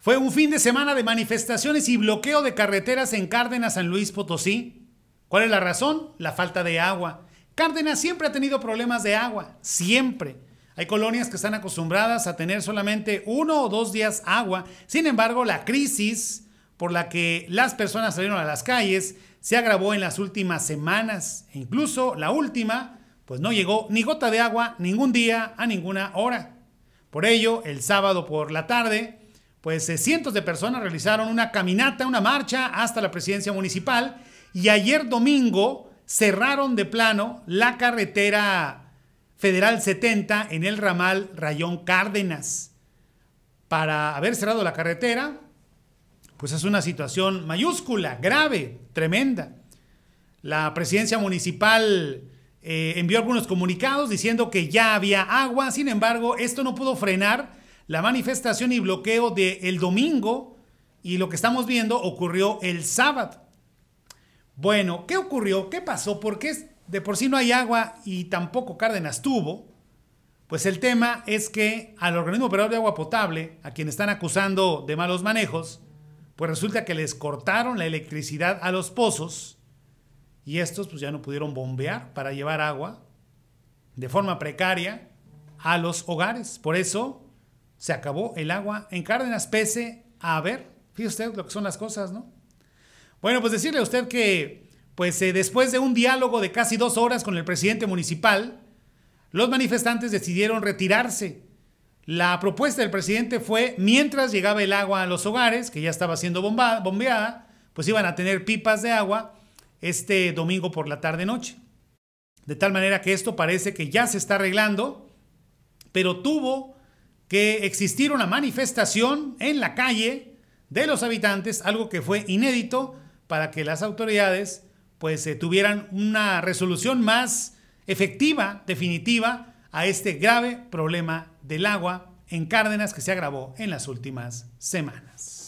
Fue un fin de semana de manifestaciones y bloqueo de carreteras en Cárdenas, San Luis Potosí. ¿Cuál es la razón? La falta de agua. Cárdenas siempre ha tenido problemas de agua, siempre. Hay colonias que están acostumbradas a tener solamente uno o dos días agua. Sin embargo, la crisis por la que las personas salieron a las calles se agravó en las últimas semanas. E incluso la última, pues no llegó ni gota de agua ningún día a ninguna hora. Por ello, el sábado por la tarde, pues eh, cientos de personas realizaron una caminata, una marcha hasta la presidencia municipal y ayer domingo cerraron de plano la carretera federal 70 en el ramal Rayón Cárdenas. Para haber cerrado la carretera, pues es una situación mayúscula, grave, tremenda. La presidencia municipal eh, envió algunos comunicados diciendo que ya había agua, sin embargo, esto no pudo frenar la manifestación y bloqueo del el domingo y lo que estamos viendo ocurrió el sábado. Bueno, ¿qué ocurrió? ¿Qué pasó? ¿Por qué de por sí no hay agua y tampoco Cárdenas tuvo? Pues el tema es que al organismo operador de agua potable, a quien están acusando de malos manejos, pues resulta que les cortaron la electricidad a los pozos y estos pues ya no pudieron bombear para llevar agua de forma precaria a los hogares. Por eso se acabó el agua en Cárdenas, pese a ver, fíjese usted lo que son las cosas, ¿no? Bueno, pues decirle a usted que, pues eh, después de un diálogo de casi dos horas con el presidente municipal, los manifestantes decidieron retirarse. La propuesta del presidente fue, mientras llegaba el agua a los hogares, que ya estaba siendo bombeada, pues iban a tener pipas de agua este domingo por la tarde-noche. De tal manera que esto parece que ya se está arreglando, pero tuvo que existiera una manifestación en la calle de los habitantes, algo que fue inédito para que las autoridades pues eh, tuvieran una resolución más efectiva, definitiva, a este grave problema del agua en Cárdenas que se agravó en las últimas semanas.